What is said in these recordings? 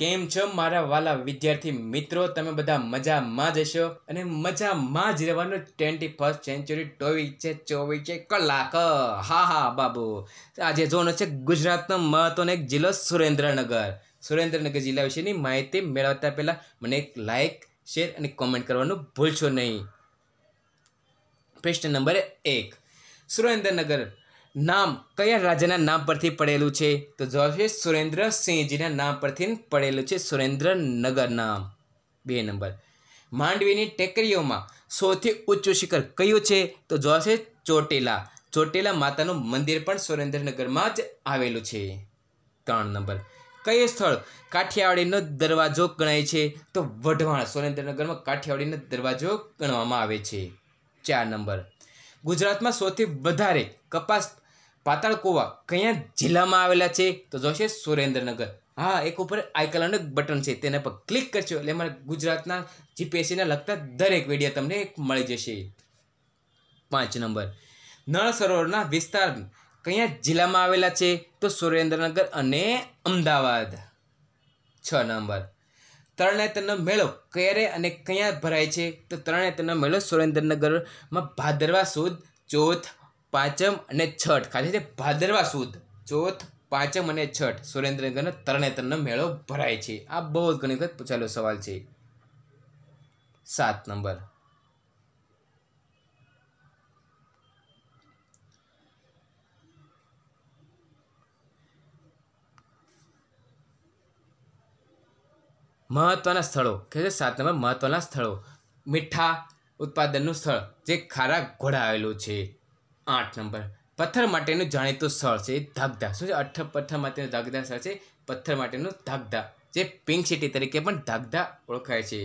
કેમ છો મારા વાલા વિદ્યાર્થી મિત્રો તમે બધા મજામાં જ હશો અને મજામાં જ રહેવાનું ટ્વેન્ટી ફર્સ્ટ સેન્ચુરી ટોવી છે ચોવીસ છે કલાક હા હા બાબુ આજે જોવાનો છે ગુજરાતનો મહત્વનો એક જિલ્લો સુરેન્દ્રનગર સુરેન્દ્રનગર જિલ્લા વિશેની માહિતી મેળવતા પહેલાં મને એક લાઇક શેર અને કોમેન્ટ કરવાનું ભૂલશો નહીં પ્રશ્ન નંબર એક સુરેન્દ્રનગર નામ કયા રાજાના નામ પરથી પડેલું છે તો જવાબ છે સુરેન્દ્રસિંહજીના નામ પરથી પડેલું છે સુરેન્દ્રનગર નામ બે નંબર માંડવીની ટેકરીઓમાં સૌથી ઊંચું શિખર કયું છે તો જવાબ છે ચોટીલા ચોટીલા માતાનું મંદિર પણ સુરેન્દ્રનગરમાં જ આવેલું છે ત્રણ નંબર કયું સ્થળ કાઠિયાવાડીનો દરવાજો ગણાય છે તો વઢવાણ સુરેન્દ્રનગરમાં કાઠિયાવાડીનો દરવાજો ગણવામાં આવે છે ચાર નંબર ગુજરાતમાં સૌથી વધારે કપાસ પાતાળકોવા કયા જિલ્લામાં આવેલા છે તો જોશે સુરેન્દ્રનગર હા એક ઉપર આઈ કલરનું બટન છે તેના પર ક્લિક કરશો એટલે મારા ગુજરાતના જીપીએસસીના લગતા દરેક વિડીયો તમને એક મળી જશે પાંચ નંબર નળ સરોવરના વિસ્તાર કયા જિલ્લામાં આવેલા છે તો સુરેન્દ્રનગર અને અમદાવાદ છ નંબર તરણેતરનો મેળો ક્યારે અને ક્યાં ભરાય છે તો તરણેતરનો મેળો સુરેન્દ્રનગરમાં ભાદરવા સુદ ચોથ પાંચમ અને છઠ ખાલી છે ભાદરવા સુદ ચોથ પાંચમ અને છઠ સુરેન્દ્રનગરનો તરણેતરનો મેળો ભરાય છે આ બહુ જ ઘણી વખત પૂછાયેલો સવાલ છે સાત નંબર મહત્ત્વના સ્થળો કે છે સાત નંબર મહત્વના સ્થળો મીઠા ઉત્પાદનનું સ્થળ જે ખારા ઘોડા આવેલું છે આઠ નંબર પથ્થર માટેનું જાણીતું સ્થળ છે ધાગધા શું છે અઠ પથ્થર માટેનું ધાગધા સ્થળ છે પથ્થર માટેનું ધાગધા જે પિંક સિટી તરીકે પણ ધાગધા ઓળખાય છે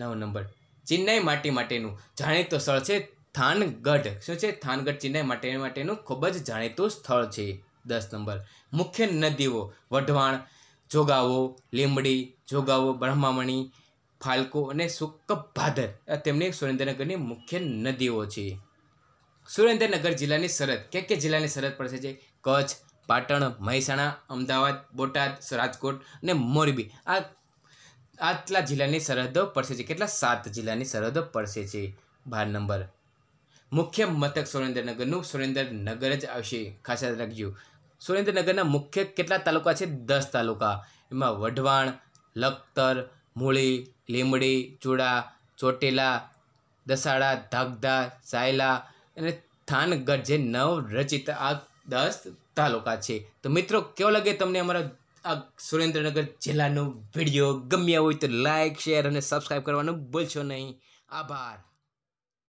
નવ નંબર ચેન્નાઈ માટી માટેનું જાણીતું સ્થળ છે થાનગઢ શું છે થાનગઢ ચિન્નાઈ માટી માટેનું ખૂબ જ જાણીતું સ્થળ છે દસ નંબર મુખ્ય નદીઓ વઢવાણ જોગાવો લીંબડી જોગાવો બ્રહ્મામણી ફાલ્કો અને સુકભાદર તેમની સુરેન્દ્રનગરની મુખ્ય નદીઓ છે સુરેન્દ્રનગર જિલ્લાની સરહદ કે કે જિલ્લાની સરહદ પડશે છે કચ્છ પાટણ મહેસાણા અમદાવાદ બોટાદ રાજકોટ અને મોરબી આ આટલા જિલ્લાની સરહદો પડશે છે કેટલા સાત જિલ્લાની સરહદો પડશે છે બાર નંબર મુખ્ય મથક સુરેન્દ્રનગરનું સુરેન્દ્રનગર જ આવશે ખાસ યાદ રાખજો સુરેન્દ્રનગરના મુખ્ય કેટલા તાલુકા છે દસ તાલુકા એમાં વઢવાણ લખતર મૂળી લીમડી ચૂડા ચોટેલા દસાડા ધાગધા સાયલા અને થાનગઢ જે નવ રચિત આ દસ તાલુકા છે તો મિત્રો કેવો લાગે તમને અમારા આ સુરેન્દ્રનગર જિલ્લાનો વિડીયો ગમ્યા હોય તો લાઇક શેર અને સબસ્ક્રાઈબ કરવાનું ભૂલશો નહીં આભાર